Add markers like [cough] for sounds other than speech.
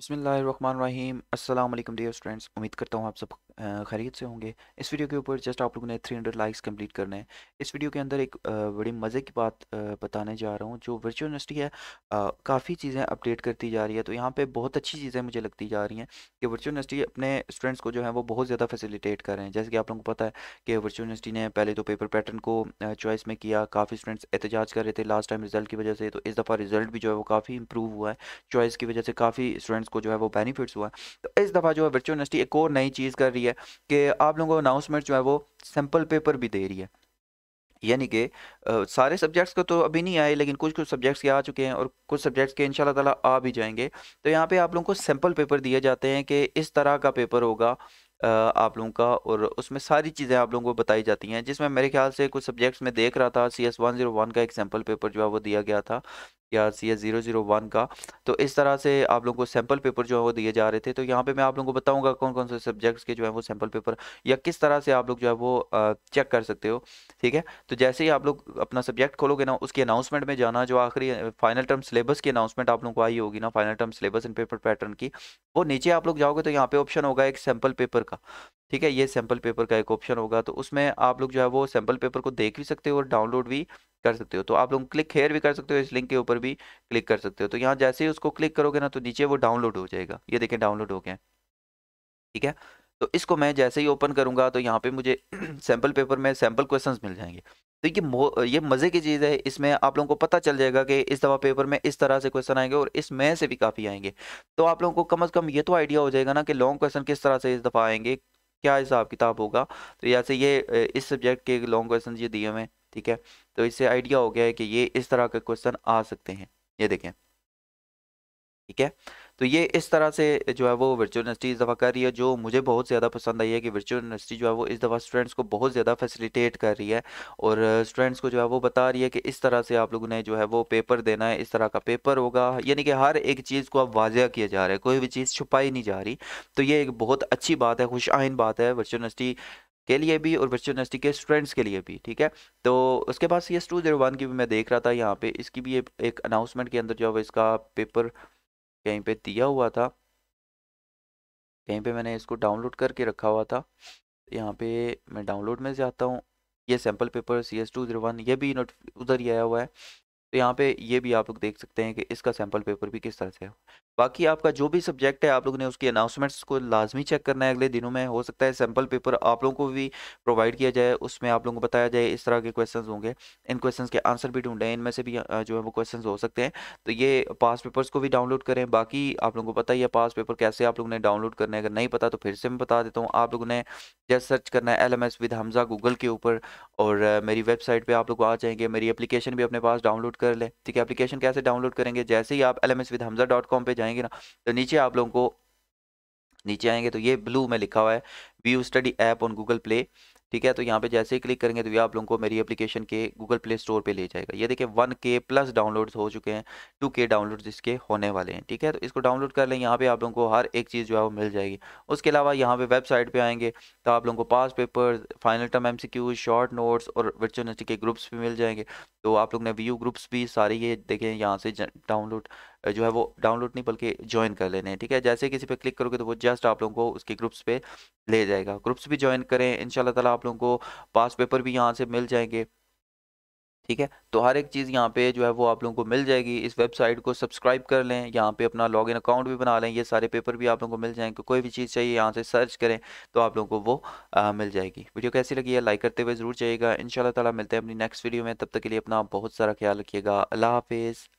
बसमीम अल्लाम dear students उम्मीद करता हूँ आप सब खरीद से होंगे इस वीडियो के ऊपर जस्ट आप लोगों ने 300 लाइक्स कंप्लीट करने हैं इस वीडियो के अंदर एक बड़ी मज़े की बात बताने जा रहा हूँ जो वर्चुअल यूनिवर्सिटी है काफ़ी चीज़ें अपडेट करती जा रही है तो यहाँ पे बहुत अच्छी चीज़ें मुझे लगती जा रही हैं कि वर्चुअल यूनिवर्सिटी अपने स्टूडेंट्स को जो है वो बहुत ज़्यादा फैसिलिटेट कर रहे हैं जैसे कि आप लोगों को पता है कि वर्चुअल यूनिवर्सिटी ने पहले तो पेपर पैटर्न को चॉइस में किया काफ़ी स्टूडेंट्स एहतजाज कर रहे थे लास्ट टाइम रिजल्ट की वजह से तो इस दफ़ा रिजल्ट भी जो है वो काफ़ी इंप्रूव हुआ है चॉइस की वजह से काफ़ी स्टूडेंट्स स्टूडेंट्स को जो है वो बेनिफिट्स हुआ तो इस दफ़ा जो है वर्चुअल यूनिवर्सिटी एक और नई चीज़ कर रही है कि आप लोगों को अनाउंसमेंट जो है वो सैम्पल पेपर भी दे रही है यानी कि सारे सब्जेक्ट्स का तो अभी नहीं आए लेकिन कुछ कुछ सब्जेक्ट्स के आ चुके हैं और कुछ सब्जेक्ट्स के इंशाल्लाह ताला आ भी जाएंगे तो यहाँ पे आप लोगों को सैम्पल पेपर दिए जाते हैं कि इस तरह का पेपर होगा आप लोगों का और उसमें सारी चीज़ें आप लोगों को बताई जाती हैं जिसमें मेरे ख्याल से कुछ सब्जेक्ट्स में देख रहा था C S one zero one का एक सैम्पल पेपर जो है वो दिया गया था या C S zero zero one का तो इस तरह से आप लोगों को सैंपल पेपर जो है वो दिए जा रहे थे तो यहाँ पे मैं आप लोगों को बताऊंगा कौन कौन से सब्जेक्ट्स के जो है वो सैंपल पेपर या किस तरह से आप लोग जो है वो चेक कर सकते हो ठीक है तो जैसे ही आप लोग अपना सब्जेक्ट खोलोगे ना उसकी अनाउंसमेंट में जाना जो आखिरी फाइनल टर्म सिलेबस की अनाउंसमेंट आप लोगों को आई होगी ना final term syllabus and paper pattern की वो नीचे आप लोग जाओगे तो यहाँ पे ऑप्शन होगा एक सैम्पल पेपर का ठीक है ये सैम्पल पेपर का एक ऑप्शन होगा तो उसमें आप लोग जो है वो सैम्पल पेपर को देख भी सकते हो और डाउनलोड भी कर सकते हो तो आप लोग क्लिक हेयर भी कर सकते हो इस लिंक के ऊपर भी क्लिक कर सकते हो तो यहाँ जैसे ही उसको क्लिक करोगे ना तो नीचे वो डाउनलोड हो जाएगा ये देखें डाउनलोड हो गया ठीक है तो इसको मैं जैसे ही ओपन करूँगा तो यहाँ पर मुझे सैम्पल [clears throat] पेपर में सैम्पल क्वेश्चन मिल जाएंगे तो ये ये मज़े की चीज़ है इसमें आप लोगों को पता चल जाएगा कि इस दफ़ा पेपर में इस तरह से क्वेश्चन आएंगे और इसमें से भी काफ़ी आएंगे तो आप लोगों को कम अज़ कम ये तो आइडिया हो जाएगा ना कि लॉन्ग क्वेश्चन किस तरह से इस दफ़ा आएंगे क्या हिसाब किताब होगा तो यहाँ से तो ये इस सब्जेक्ट के लॉन्ग क्वेश्चन ये दिए हुए हैं ठीक है तो इससे आइडिया हो गया है कि ये इस तरह के क्वेश्चन आ सकते हैं ये देखें ठीक है तो ये इस तरह से जो है वो वर्चुअल यूनिवर्सिटी इस दफ़ा कर रही है जो मुझे बहुत ज़्यादा पसंद आई है कि वर्चुअल यूनिवर्सिटी जो है वो इस दफ़ा स्टूडेंट्स को बहुत ज़्यादा फैसिलिटेट कर रही है और स्टूडेंट्स को जो है वो बता रही है कि इस तरह से आप लोगों ने जो है वो पेपर देना है इस तरह का पेपर होगा यानी कि हर एक चीज़ को आप वाजिया किया जा रहा है कोई भी चीज़ छुपाई नहीं जा रही तो ये एक बहुत अच्छी बात है खुश आइन बात है वर्चुअल यूनिवर्सिटी के लिए भी और वर्चुअल यूनिवर्सिटी के स्टूडेंट्स के लिए भी ठीक है तो उसके बाद C S two zero one की भी मैं देख रहा था यहाँ पे इसकी भी एक अनाउंसमेंट के अंदर जो है इसका पेपर कहीं पे दिया हुआ था कहीं पे मैंने इसको डाउनलोड करके रखा हुआ था यहाँ पे मैं डाउनलोड में जाता हूँ ये sample paper C S two zero one ये भी उधर ही आया हुआ है तो यहाँ पे ये भी आप लोग देख सकते हैं कि इसका सैम्पल पेपर भी किस तरह से है बाकी आपका जो भी सब्जेक्ट है आप लोगों ने उसकी अनाउंसमेंट्स को लाजमी चेक करना है अगले दिनों में हो सकता है सैम्पल पेपर आप लोगों को भी प्रोवाइड किया जाए उसमें आप लोगों को बताया जाए इस तरह के क्वेश्चन होंगे इन क्वेश्चन के आंसर भी ढूंढें इनमें से भी जो है वो क्वेश्चन हो सकते हैं तो ये पास पेपर्स को भी डाउनलोड करें बाकी आप लोगों को पता ही है पास पेपर कैसे आप लोगों ने डाउनलोड करना है अगर नहीं पता तो फिर से मैं बता देता हूँ आप लोगों ने जस्ट सर्च करना है L M S with Hamza Google के ऊपर और मेरी वेबसाइट पर आप लोग आ जाएंगे मेरी अपलीकेशन भी अपने पास डाउनलोड कर लें ठीक है अपलीकेशन कैसे डाउनलोड करेंगे जैसे ही आप L M S with Hamza dot com पर जाएँ जाएंगे ना तो नीचे आप लोगों को नीचे आएंगे तो ये ब्लू में लिखा हुआ है view study app on Google play ठीक है तो यहाँ पे जैसे ही क्लिक करेंगे तो ये आप लोगों को मेरी एप्लीकेशन के गूगल प्ले स्टोर पे ले जाएगा ये देखिए वन के प्लस डाउनलोड्स हो चुके हैं टू के डाउनलोड्स इसके होने वाले हैं ठीक है तो इसको डाउनलोड कर लें यहाँ पे आप लोगों को हर एक चीज़ जो है वो मिल जाएगी उसके अलावा यहाँ पे वेबसाइट पर आएंगे तो आप लोगों को पास पेपर फाइनल टर्म एम शॉर्ट नोट्स और वर्चुअल के ग्रुप्स भी मिल जाएंगे तो आप लोग ने व्यू ग्रुप्स भी सारे ये देखें यहाँ से डाउनलोड जो है वो डाउनलोड नहीं बल्कि ज्वाइन कर लेने हैं ठीक है जैसे किसी पे क्लिक करोगे तो वो जस्ट आप लोगों को उसके ग्रुप्स पे ले जाएगा ग्रुप्स भी ज्वाइन करें इन तला आप लोगों को पास पेपर भी यहाँ से मिल जाएंगे ठीक है तो हर एक चीज़ यहाँ पे जो है वो आप लोगों को मिल जाएगी इस वेबसाइट को सब्सक्राइब कर लें यहाँ पे अपना लॉगिन अकाउंट भी बना लें ये सारे पेपर भी आप लोगों को मिल जाएंगे कोई भी चीज़ चाहिए यहाँ से सर्च करें तो आप लोगों को वो आ, मिल जाएगी वीडियो कैसी लगी है लाइक करते हुए ज़रूर चाहिएगा इन ताला मिलते हैं अपनी नेक्स्ट वीडियो में तब तक के लिए अपना बहुत सारा ख्याल रखिएगा अल्लाह हाफिज़